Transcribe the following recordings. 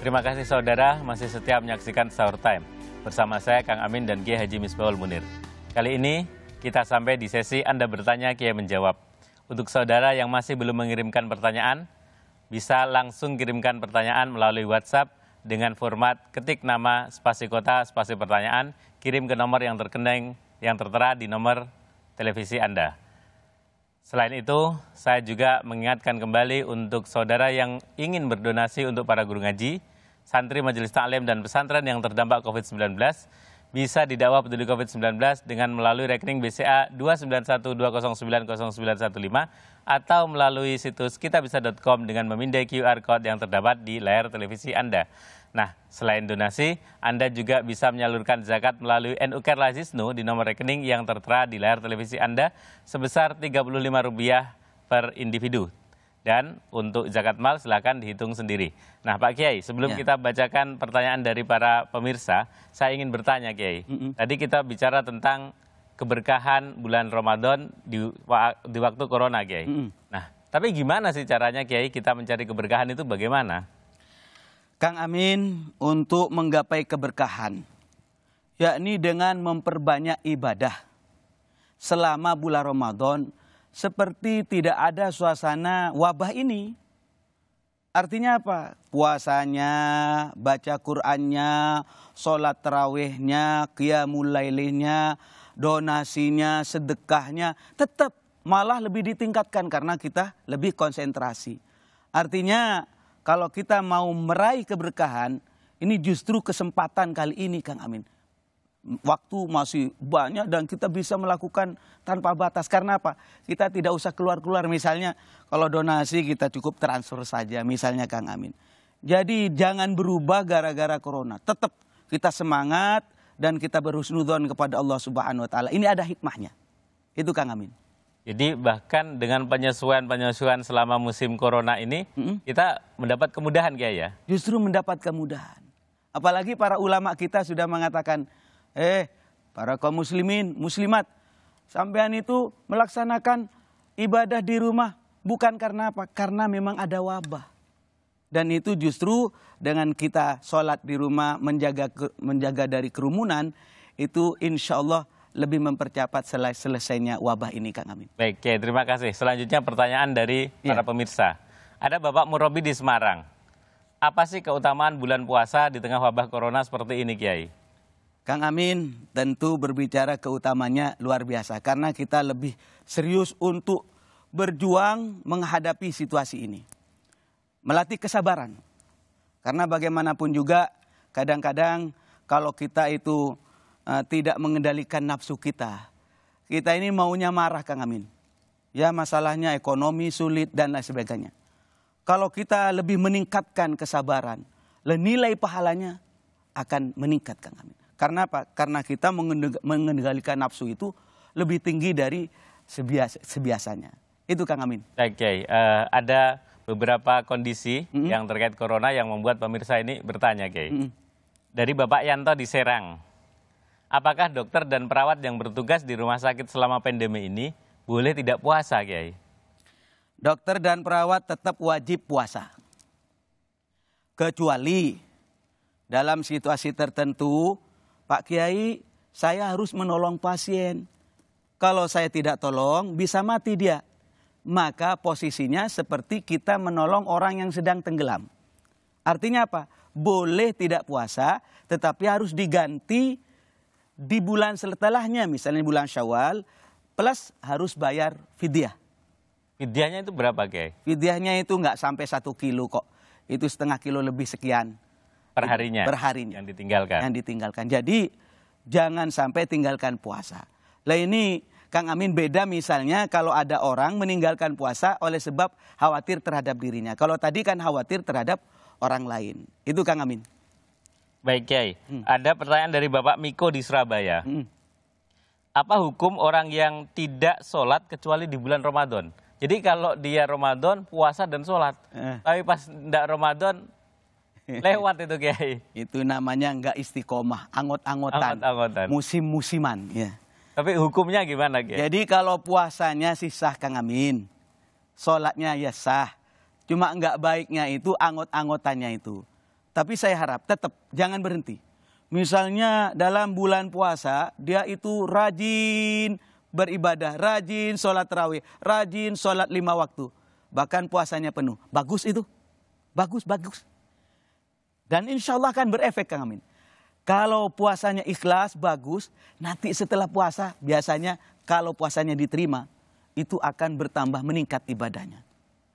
Terima kasih saudara masih setia menyaksikan Sour Time. Bersama saya Kang Amin dan Kiai Haji Misbahul Munir. Kali ini kita sampai di sesi Anda bertanya Kiai menjawab. Untuk saudara yang masih belum mengirimkan pertanyaan, bisa langsung kirimkan pertanyaan melalui WhatsApp dengan format ketik nama spasi kota spasi pertanyaan, kirim ke nomor yang terkeneng yang tertera di nomor televisi Anda. Selain itu, saya juga mengingatkan kembali untuk saudara yang ingin berdonasi untuk para guru ngaji, santri majelis taklim dan pesantren yang terdampak COVID-19 bisa didakwa peduli COVID-19 dengan melalui rekening BCA 291209095 atau melalui situs kitabisa.com dengan memindai QR code yang terdapat di layar televisi Anda. Nah, selain donasi, Anda juga bisa menyalurkan zakat melalui NU Kerla di nomor rekening yang tertera di layar televisi Anda sebesar Rp35 per individu dan untuk zakat mal silahkan dihitung sendiri. Nah Pak Kiai, sebelum ya. kita bacakan pertanyaan dari para pemirsa, saya ingin bertanya Kiai. Mm -mm. Tadi kita bicara tentang keberkahan bulan Ramadan di, di waktu Corona Kiai. Mm -mm. Nah tapi gimana sih caranya Kiai kita mencari keberkahan itu bagaimana? Kang Amin untuk menggapai keberkahan, yakni dengan memperbanyak ibadah. Selama bulan Ramadan, seperti tidak ada suasana wabah ini. Artinya apa? Puasanya, baca Qur'annya, sholat terawihnya, qiyamul donasinya, sedekahnya, tetap malah lebih ditingkatkan karena kita lebih konsentrasi. Artinya kalau kita mau meraih keberkahan, ini justru kesempatan kali ini Kang Amin waktu masih banyak dan kita bisa melakukan tanpa batas. Karena apa? Kita tidak usah keluar-keluar misalnya kalau donasi kita cukup transfer saja misalnya Kang Amin. Jadi jangan berubah gara-gara corona. Tetap kita semangat dan kita berhusnudon kepada Allah Subhanahu wa taala. Ini ada hikmahnya. Itu Kang Amin. Jadi bahkan dengan penyesuaian-penyesuaian selama musim corona ini mm -hmm. kita mendapat kemudahan kayak ya. Justru mendapat kemudahan. Apalagi para ulama kita sudah mengatakan eh para kaum muslimin, muslimat, sampean itu melaksanakan ibadah di rumah bukan karena apa? Karena memang ada wabah. Dan itu justru dengan kita sholat di rumah menjaga menjaga dari kerumunan itu insya Allah lebih mempercepat selesai selesainya wabah ini Kang Amin. Baik, ya, terima kasih. Selanjutnya pertanyaan dari ya. para pemirsa. Ada Bapak Murobi di Semarang. Apa sih keutamaan bulan puasa di tengah wabah corona seperti ini Kiai? Kang Amin tentu berbicara keutamanya luar biasa karena kita lebih serius untuk berjuang menghadapi situasi ini. Melatih kesabaran. Karena bagaimanapun juga kadang-kadang kalau kita itu uh, tidak mengendalikan nafsu kita, kita ini maunya marah Kang Amin. Ya masalahnya ekonomi sulit dan lain sebagainya. Kalau kita lebih meningkatkan kesabaran, nilai pahalanya akan meningkat Kang Amin. Karena apa? Karena kita mengendalikan nafsu itu lebih tinggi dari sebias sebiasanya. Itu Kang Amin. Oke, okay, uh, ada beberapa kondisi mm -hmm. yang terkait corona yang membuat pemirsa ini bertanya, Kiai. Mm -hmm. Dari Bapak Yanto di Serang, apakah dokter dan perawat yang bertugas di rumah sakit selama pandemi ini boleh tidak puasa, Kiai? Dokter dan perawat tetap wajib puasa. Kecuali dalam situasi tertentu Pak Kiai, saya harus menolong pasien. Kalau saya tidak tolong, bisa mati dia. Maka posisinya seperti kita menolong orang yang sedang tenggelam. Artinya apa? Boleh tidak puasa, tetapi harus diganti di bulan setelahnya, misalnya bulan Syawal, plus harus bayar fidyah. Fidyahnya itu berapa, Kiai? Fidyahnya itu nggak sampai satu kilo kok. Itu setengah kilo lebih sekian perharinya perharinya yang ditinggalkan yang ditinggalkan jadi jangan sampai tinggalkan puasa lah ini Kang Amin beda misalnya kalau ada orang meninggalkan puasa oleh sebab khawatir terhadap dirinya. Kalau tadi kan khawatir terhadap orang lain. Itu Kang Amin. Baik Kiai, hmm. ada pertanyaan dari Bapak Miko di Surabaya. Hmm. Apa hukum orang yang tidak sholat kecuali di bulan Ramadan? Jadi kalau dia Ramadan puasa dan sholat, eh. tapi pas tidak Ramadan Lewat itu Kiai. Itu namanya nggak istiqomah, angot-angotan. angot Musim-musiman. Ya. Tapi hukumnya gimana Kiai? Jadi kalau puasanya sih sah Kang Amin. Sholatnya ya sah. Cuma nggak baiknya itu angot-angotannya itu. Tapi saya harap tetap jangan berhenti. Misalnya dalam bulan puasa dia itu rajin beribadah, rajin sholat terawih, rajin sholat lima waktu. Bahkan puasanya penuh. Bagus itu. Bagus, bagus. Dan insya Allah akan berefek Kang Amin. Kalau puasanya ikhlas, bagus. Nanti setelah puasa, biasanya kalau puasanya diterima, itu akan bertambah meningkat ibadahnya.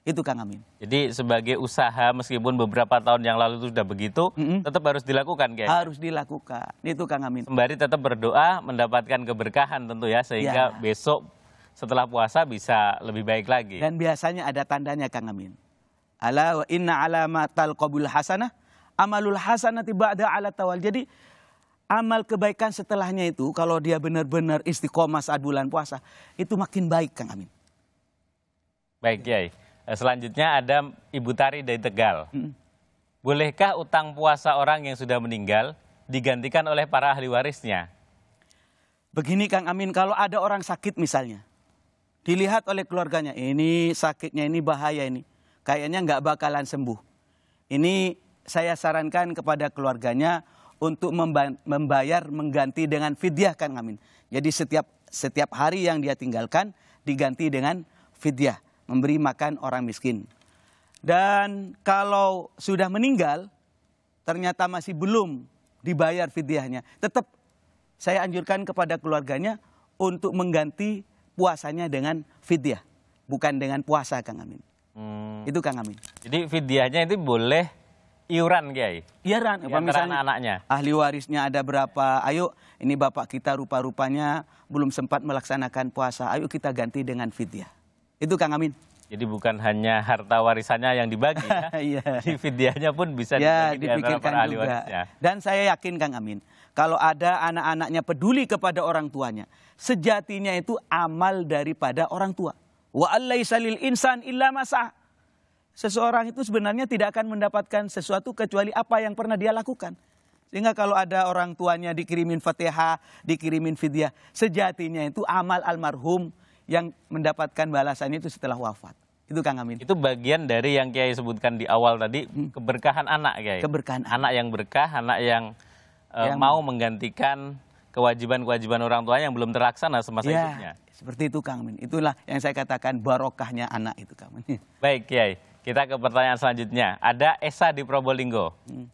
Itu Kang Amin. Jadi sebagai usaha meskipun beberapa tahun yang lalu itu sudah begitu, mm -hmm. tetap harus dilakukan kayaknya. Harus dilakukan. Itu Kang Amin. Sembari tetap berdoa mendapatkan keberkahan tentu ya sehingga ya. besok setelah puasa bisa lebih baik lagi. Dan biasanya ada tandanya Kang Amin. Ala wa inna alamatal qabul hasanah amalul Hasan hasanati ba'da ala tawal. Jadi amal kebaikan setelahnya itu kalau dia benar-benar istiqomah saat bulan puasa itu makin baik Kang Amin. Baik Kiai. Eh, selanjutnya ada Ibu Tari dari Tegal. Bolehkah utang puasa orang yang sudah meninggal digantikan oleh para ahli warisnya? Begini Kang Amin, kalau ada orang sakit misalnya, dilihat oleh keluarganya, ini sakitnya ini bahaya ini, kayaknya nggak bakalan sembuh. Ini saya sarankan kepada keluarganya untuk membayar mengganti dengan fidyah kan Amin. Jadi setiap setiap hari yang dia tinggalkan diganti dengan fidyah, memberi makan orang miskin. Dan kalau sudah meninggal ternyata masih belum dibayar fidyahnya, tetap saya anjurkan kepada keluarganya untuk mengganti puasanya dengan fidyah, bukan dengan puasa Kang Amin. Hmm. Itu Kang Amin. Jadi fidyahnya itu boleh Iuran Kiai. Iuran, iya, apa misalnya anaknya. Ahli warisnya ada berapa? Ayo, ini bapak kita rupa-rupanya belum sempat melaksanakan puasa. Ayo kita ganti dengan fidyah. Itu Kang Amin. Jadi bukan hanya harta warisannya yang dibagi ya. Iya. Di Fidyahnya pun bisa ya, dibagi di ahli juga. Dan saya yakin Kang Amin, kalau ada anak-anaknya peduli kepada orang tuanya, sejatinya itu amal daripada orang tua. Wa alaihi salil insan illa masah seseorang itu sebenarnya tidak akan mendapatkan sesuatu kecuali apa yang pernah dia lakukan. Sehingga kalau ada orang tuanya dikirimin fatihah, dikirimin fidyah, sejatinya itu amal almarhum yang mendapatkan balasannya itu setelah wafat. Itu Kang Amin. Itu bagian dari yang Kiai sebutkan di awal tadi, hmm. keberkahan anak Kiai. Keberkahan. Anak yang berkah, anak yang, eh, yang... mau menggantikan kewajiban-kewajiban orang tua yang belum terlaksana semasa ya, hidupnya. Seperti itu Kang Amin. Itulah yang saya katakan barokahnya anak itu Kang Amin. Baik Kiai. Kita ke pertanyaan selanjutnya. Ada Esa di Probolinggo. Hmm.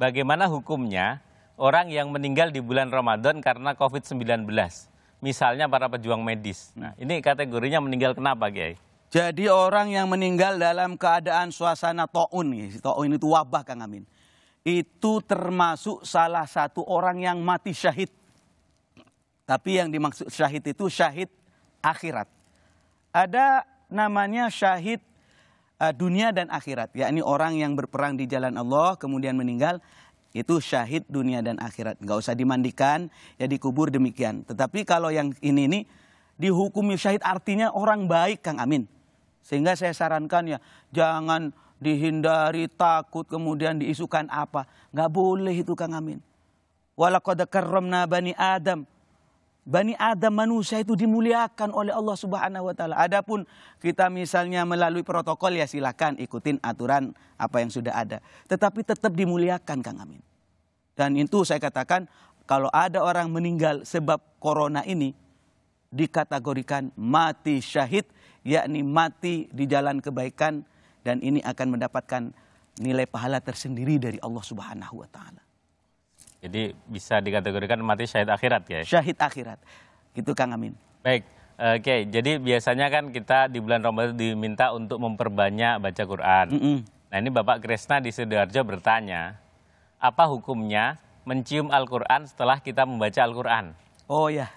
Bagaimana hukumnya orang yang meninggal di bulan Ramadan karena COVID-19? Misalnya para pejuang medis. Nah, ini kategorinya meninggal kenapa, Kiai? Jadi orang yang meninggal dalam keadaan suasana to'un, to'un itu wabah Kang Amin. Itu termasuk salah satu orang yang mati syahid. Tapi yang dimaksud syahid itu syahid akhirat. Ada namanya syahid Eh, dunia dan akhirat, yakni orang yang berperang di jalan Allah kemudian meninggal itu syahid dunia dan akhirat. Gak usah dimandikan, ya dikubur demikian. Tetapi kalau yang ini ini dihukumi syahid artinya orang baik Kang Amin. Sehingga saya sarankan ya jangan dihindari takut kemudian diisukan apa. Gak boleh itu Kang Amin. Walaqad bani Adam Bani Adam manusia itu dimuliakan oleh Allah Subhanahu wa taala. Adapun kita misalnya melalui protokol ya silakan ikutin aturan apa yang sudah ada. Tetapi tetap dimuliakan Kang Amin. Dan itu saya katakan kalau ada orang meninggal sebab corona ini dikategorikan mati syahid yakni mati di jalan kebaikan dan ini akan mendapatkan nilai pahala tersendiri dari Allah Subhanahu wa taala. Jadi bisa dikategorikan mati syahid akhirat ya? Syahid akhirat. Gitu Kang Amin. Baik. Oke, eh, okay, jadi biasanya kan kita di bulan Ramadan diminta untuk memperbanyak baca Quran. Mm -mm. Nah ini Bapak Kresna di Sidoarjo bertanya, apa hukumnya mencium Al-Quran setelah kita membaca Al-Quran? Oh ya,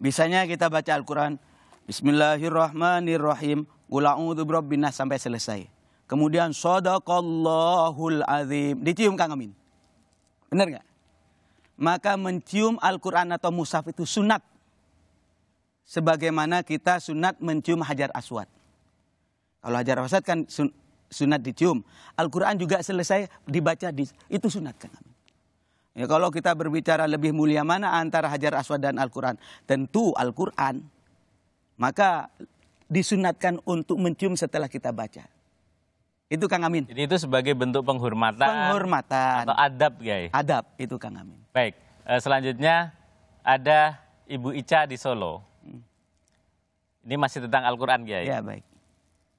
bisanya kita baca Al-Quran, Bismillahirrahmanirrahim, Ula'udhu sampai selesai. Kemudian, Sadaqallahul Azim. Dicium Kang Amin. Benar nggak? Maka mencium Al-Quran atau Musaf itu sunat. Sebagaimana kita sunat mencium Hajar Aswad. Kalau Hajar Aswad kan sunat dicium. Al-Quran juga selesai dibaca, di, itu sunat kan. Ya, kalau kita berbicara lebih mulia mana antara Hajar Aswad dan Al-Quran? Tentu Al-Quran. Maka disunatkan untuk mencium setelah kita baca. Itu Kang Amin. Jadi itu sebagai bentuk penghormatan. Penghormatan. Atau adab, guys. Adab itu Kang Amin. Baik. Eh, selanjutnya ada Ibu Ica di Solo. Hmm. Ini masih tentang Al-Qur'an, Gai. Ya, baik.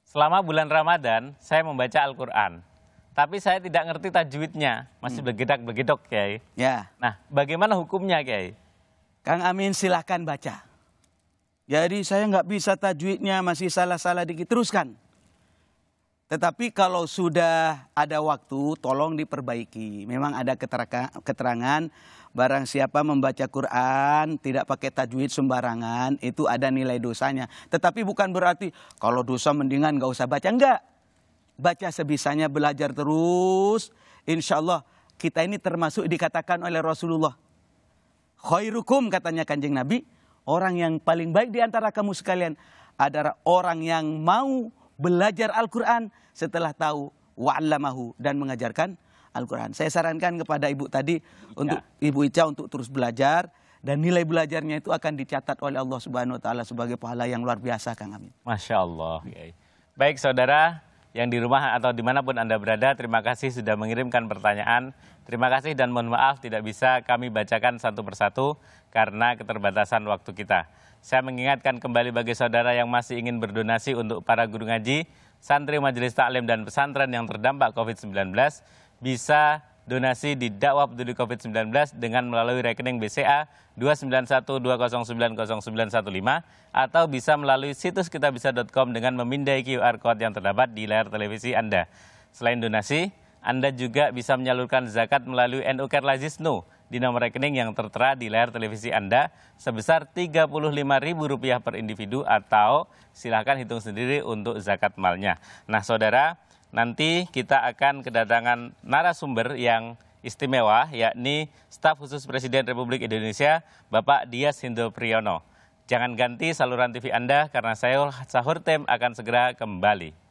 Selama bulan Ramadan saya membaca Al-Qur'an. Tapi saya tidak ngerti tajwidnya, masih hmm. bergedak-begedok, Kiai. Ya. Nah, bagaimana hukumnya, Kiai? Kang Amin silahkan baca. Jadi saya nggak bisa tajwidnya, masih salah-salah dikit. Teruskan. Tetapi kalau sudah ada waktu, tolong diperbaiki. Memang ada keterangan, barang siapa membaca Quran, tidak pakai tajwid sembarangan, itu ada nilai dosanya. Tetapi bukan berarti kalau dosa mendingan gak usah baca. Enggak, baca sebisanya, belajar terus. Insya Allah kita ini termasuk dikatakan oleh Rasulullah. Khairukum katanya kanjeng Nabi, orang yang paling baik diantara kamu sekalian adalah orang yang mau belajar Al-Quran setelah tahu wa'allamahu dan mengajarkan Al-Quran. Saya sarankan kepada ibu tadi Ica. untuk ibu Ica untuk terus belajar dan nilai belajarnya itu akan dicatat oleh Allah Subhanahu Wa Taala sebagai pahala yang luar biasa, Kang Amin. Masya Allah. Baik, saudara yang di rumah atau dimanapun Anda berada, terima kasih sudah mengirimkan pertanyaan. Terima kasih dan mohon maaf tidak bisa kami bacakan satu persatu karena keterbatasan waktu kita. Saya mengingatkan kembali bagi saudara yang masih ingin berdonasi untuk para guru ngaji, santri majelis taklim dan pesantren yang terdampak COVID-19 bisa donasi di dakwah peduli COVID-19 dengan melalui rekening BCA 2912090915 atau bisa melalui situs kitabisa.com dengan memindai QR code yang terdapat di layar televisi Anda. Selain donasi, Anda juga bisa menyalurkan zakat melalui NU Kerlazisnu di nomor rekening yang tertera di layar televisi Anda sebesar Rp35.000 per individu atau silahkan hitung sendiri untuk zakat malnya. Nah saudara, nanti kita akan kedatangan narasumber yang istimewa, yakni staf khusus Presiden Republik Indonesia, Bapak Dias Hindo Priyono. Jangan ganti saluran TV Anda karena saya Sahur Tem akan segera kembali.